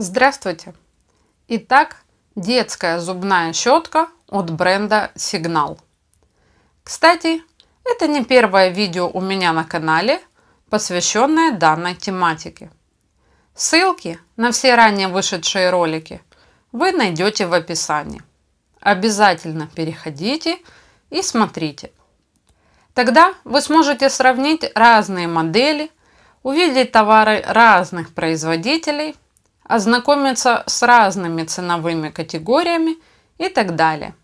Здравствуйте! Итак, детская зубная щетка от бренда Сигнал. Кстати, это не первое видео у меня на канале, посвященное данной тематике. Ссылки на все ранее вышедшие ролики вы найдете в описании. Обязательно переходите и смотрите. Тогда вы сможете сравнить разные модели, увидеть товары разных производителей – ознакомиться с разными ценовыми категориями и так далее.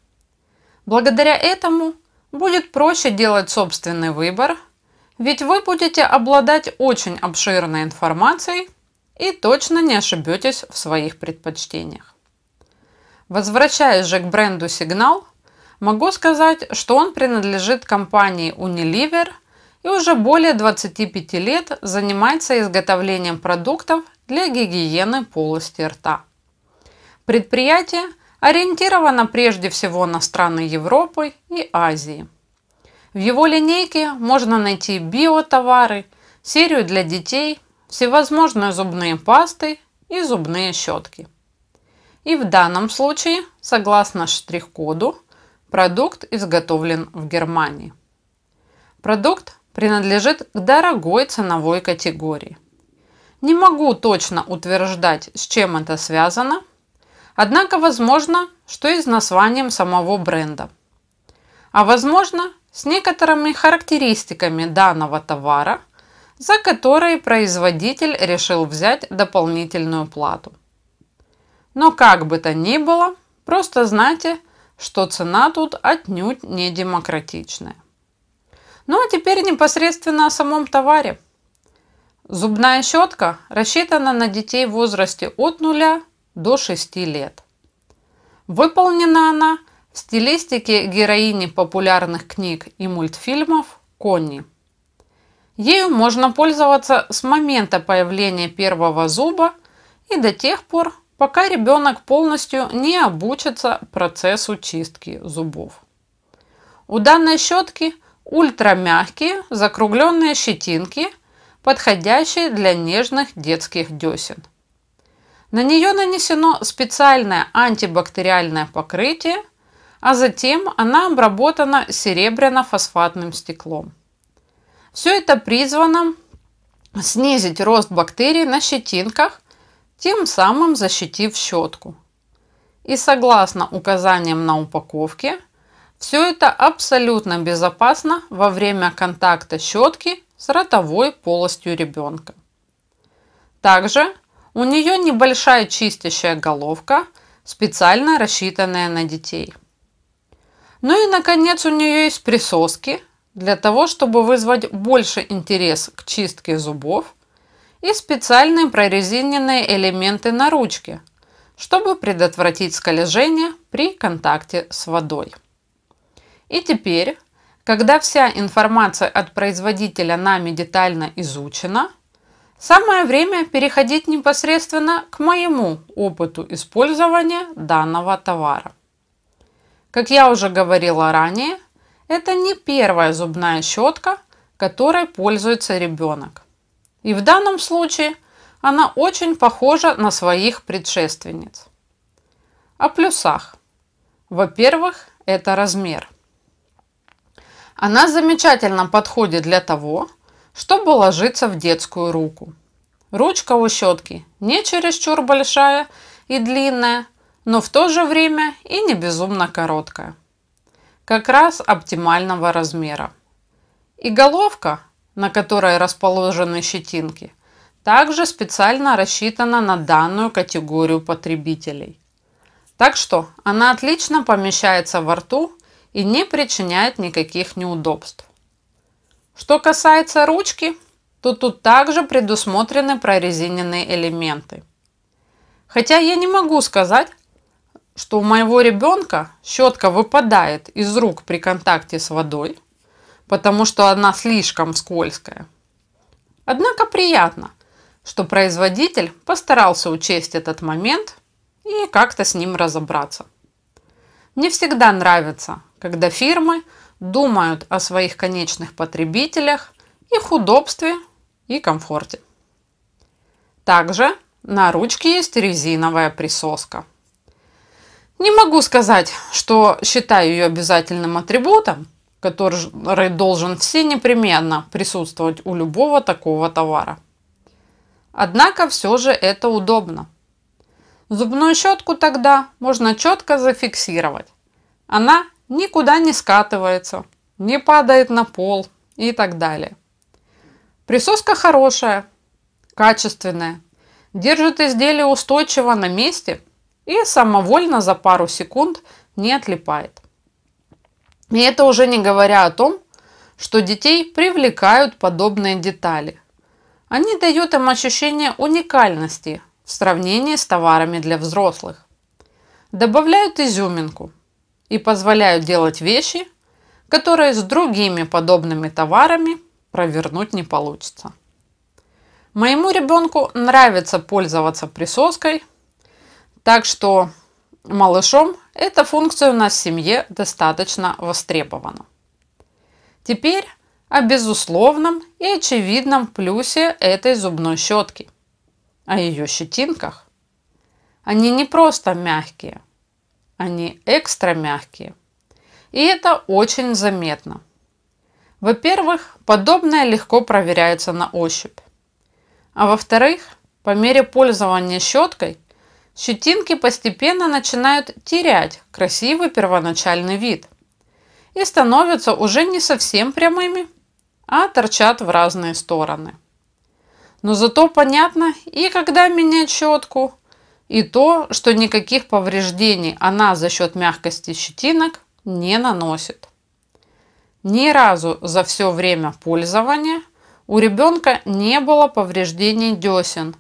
Благодаря этому будет проще делать собственный выбор, ведь вы будете обладать очень обширной информацией и точно не ошибетесь в своих предпочтениях. Возвращаясь же к бренду «Сигнал», могу сказать, что он принадлежит компании Unilever и уже более 25 лет занимается изготовлением продуктов для гигиены полости рта. Предприятие ориентировано прежде всего на страны Европы и Азии. В его линейке можно найти биотовары, серию для детей, всевозможные зубные пасты и зубные щетки. И в данном случае, согласно штрих-коду, продукт изготовлен в Германии. Продукт принадлежит к дорогой ценовой категории. Не могу точно утверждать, с чем это связано, однако возможно, что и с названием самого бренда. А возможно, с некоторыми характеристиками данного товара, за которые производитель решил взять дополнительную плату. Но как бы то ни было, просто знайте, что цена тут отнюдь не демократичная. Ну а теперь непосредственно о самом товаре. Зубная щетка рассчитана на детей в возрасте от 0 до 6 лет. Выполнена она в стилистике героини популярных книг и мультфильмов Конни. Ею можно пользоваться с момента появления первого зуба и до тех пор, пока ребенок полностью не обучится процессу чистки зубов. У данной щетки ультрамягкие закругленные щетинки – подходящей для нежных детских десен. На нее нанесено специальное антибактериальное покрытие, а затем она обработана серебряно-фосфатным стеклом. Все это призвано снизить рост бактерий на щетинках, тем самым защитив щетку. И согласно указаниям на упаковке, все это абсолютно безопасно во время контакта щетки с ротовой полостью ребенка. Также у нее небольшая чистящая головка, специально рассчитанная на детей. Ну и, наконец, у нее есть присоски для того, чтобы вызвать больше интерес к чистке зубов и специальные прорезиненные элементы на ручке, чтобы предотвратить скольжение при контакте с водой. И теперь когда вся информация от производителя нами детально изучена, самое время переходить непосредственно к моему опыту использования данного товара. Как я уже говорила ранее, это не первая зубная щетка, которой пользуется ребенок. И в данном случае она очень похожа на своих предшественниц. О плюсах. Во-первых, это размер. Она замечательно подходит для того, чтобы ложиться в детскую руку. Ручка у щетки не чересчур большая и длинная, но в то же время и не безумно короткая. Как раз оптимального размера. И головка, на которой расположены щетинки, также специально рассчитана на данную категорию потребителей. Так что она отлично помещается во рту и не причиняет никаких неудобств. Что касается ручки, то тут также предусмотрены прорезиненные элементы. Хотя я не могу сказать, что у моего ребенка щетка выпадает из рук при контакте с водой, потому что она слишком скользкая. Однако приятно, что производитель постарался учесть этот момент и как-то с ним разобраться. Мне всегда нравится, когда фирмы думают о своих конечных потребителях, их удобстве и комфорте. Также на ручке есть резиновая присоска. Не могу сказать, что считаю ее обязательным атрибутом, который должен все непременно присутствовать у любого такого товара. Однако все же это удобно. Зубную щетку тогда можно четко зафиксировать. Она никуда не скатывается, не падает на пол и так далее. Присоска хорошая, качественная, держит изделие устойчиво на месте и самовольно за пару секунд не отлипает. И это уже не говоря о том, что детей привлекают подобные детали. Они дают им ощущение уникальности в сравнении с товарами для взрослых. Добавляют изюминку – и позволяют делать вещи, которые с другими подобными товарами провернуть не получится. Моему ребенку нравится пользоваться присоской, так что малышом эта функция у нас в семье достаточно востребована. Теперь о безусловном и очевидном плюсе этой зубной щетки, о ее щетинках. Они не просто мягкие – они экстра мягкие. И это очень заметно. Во-первых, подобное легко проверяется на ощупь. А во-вторых, по мере пользования щеткой, щетинки постепенно начинают терять красивый первоначальный вид и становятся уже не совсем прямыми, а торчат в разные стороны. Но зато понятно и когда менять щетку, и то, что никаких повреждений она за счет мягкости щетинок не наносит. Ни разу за все время пользования у ребенка не было повреждений десен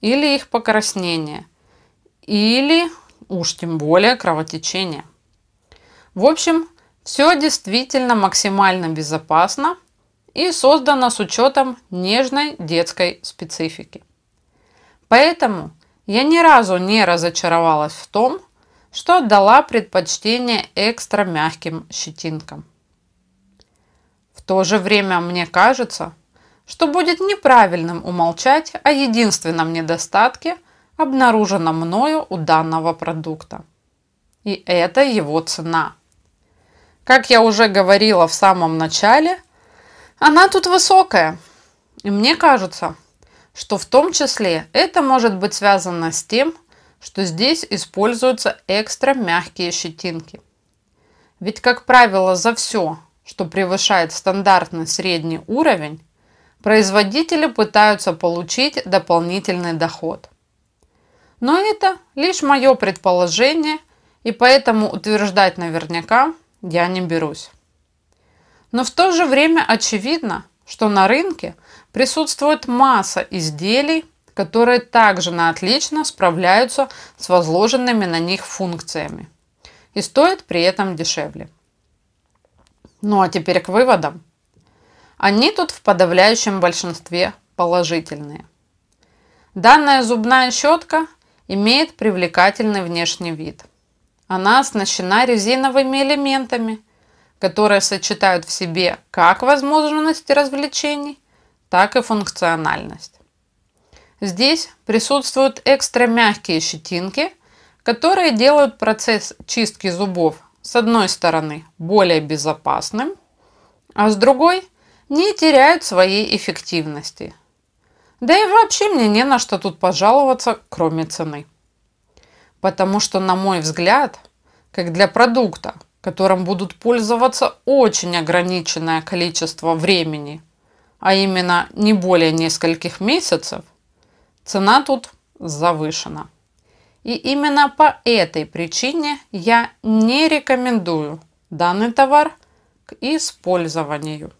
или их покраснения, или уж тем более кровотечения. В общем, все действительно максимально безопасно и создано с учетом нежной детской специфики. Поэтому – я ни разу не разочаровалась в том, что отдала предпочтение экстра мягким щетинкам. В то же время мне кажется, что будет неправильным умолчать о единственном недостатке, обнаруженном мною у данного продукта. И это его цена. Как я уже говорила в самом начале, она тут высокая. И мне кажется, что в том числе это может быть связано с тем, что здесь используются экстра мягкие щетинки. Ведь, как правило, за все, что превышает стандартный средний уровень, производители пытаются получить дополнительный доход. Но это лишь мое предположение, и поэтому утверждать наверняка я не берусь. Но в то же время очевидно, что на рынке Присутствует масса изделий, которые также на отлично справляются с возложенными на них функциями и стоят при этом дешевле. Ну а теперь к выводам. Они тут в подавляющем большинстве положительные. Данная зубная щетка имеет привлекательный внешний вид. Она оснащена резиновыми элементами, которые сочетают в себе как возможности развлечений, так и функциональность. Здесь присутствуют экстрамягкие щетинки, которые делают процесс чистки зубов с одной стороны более безопасным, а с другой не теряют своей эффективности. Да и вообще мне не на что тут пожаловаться, кроме цены. Потому что, на мой взгляд, как для продукта, которым будут пользоваться очень ограниченное количество времени – а именно не более нескольких месяцев, цена тут завышена. И именно по этой причине я не рекомендую данный товар к использованию.